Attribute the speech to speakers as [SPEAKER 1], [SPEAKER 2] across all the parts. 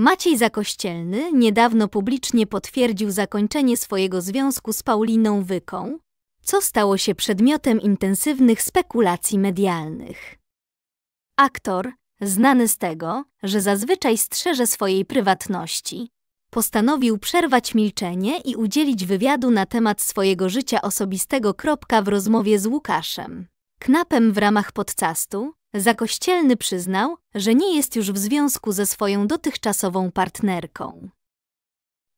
[SPEAKER 1] Maciej Zakościelny niedawno publicznie potwierdził zakończenie swojego związku z Pauliną Wyką, co stało się przedmiotem intensywnych spekulacji medialnych. Aktor, znany z tego, że zazwyczaj strzeże swojej prywatności, postanowił przerwać milczenie i udzielić wywiadu na temat swojego życia osobistego. W rozmowie z Łukaszem. Knapem w ramach podcastu Zakościelny przyznał, że nie jest już w związku ze swoją dotychczasową partnerką.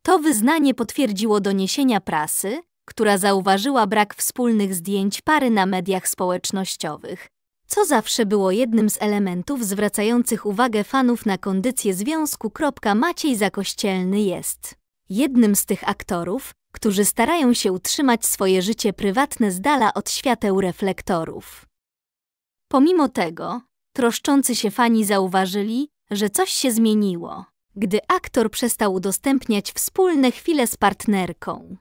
[SPEAKER 1] To wyznanie potwierdziło doniesienia prasy, która zauważyła brak wspólnych zdjęć pary na mediach społecznościowych, co zawsze było jednym z elementów zwracających uwagę fanów na kondycję związku. Maciej Zakościelny jest jednym z tych aktorów, którzy starają się utrzymać swoje życie prywatne z dala od świateł reflektorów. Pomimo tego, troszczący się fani zauważyli, że coś się zmieniło, gdy aktor przestał udostępniać wspólne chwile z partnerką.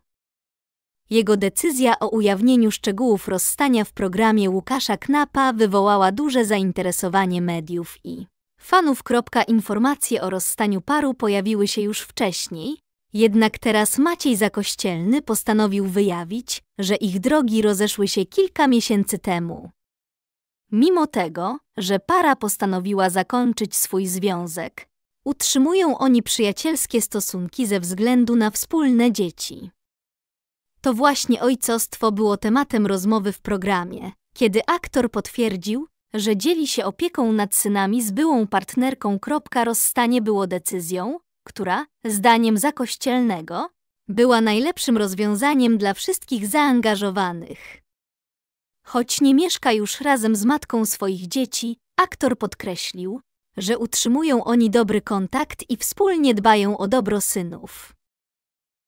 [SPEAKER 1] Jego decyzja o ujawnieniu szczegółów rozstania w programie Łukasza Knapa wywołała duże zainteresowanie mediów i fanów. Informacje o rozstaniu paru pojawiły się już wcześniej, jednak teraz Maciej Zakościelny postanowił wyjawić, że ich drogi rozeszły się kilka miesięcy temu. Mimo tego, że para postanowiła zakończyć swój związek, utrzymują oni przyjacielskie stosunki ze względu na wspólne dzieci. To właśnie ojcostwo było tematem rozmowy w programie, kiedy aktor potwierdził, że dzieli się opieką nad synami z byłą partnerką. Rozstanie było decyzją, która, zdaniem zakościelnego, była najlepszym rozwiązaniem dla wszystkich zaangażowanych. Choć nie mieszka już razem z matką swoich dzieci, aktor podkreślił, że utrzymują oni dobry kontakt i wspólnie dbają o dobro synów.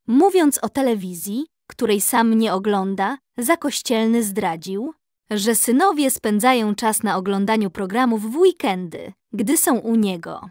[SPEAKER 1] Mówiąc o telewizji, której sam nie ogląda, Zakościelny zdradził, że synowie spędzają czas na oglądaniu programów w weekendy, gdy są u niego.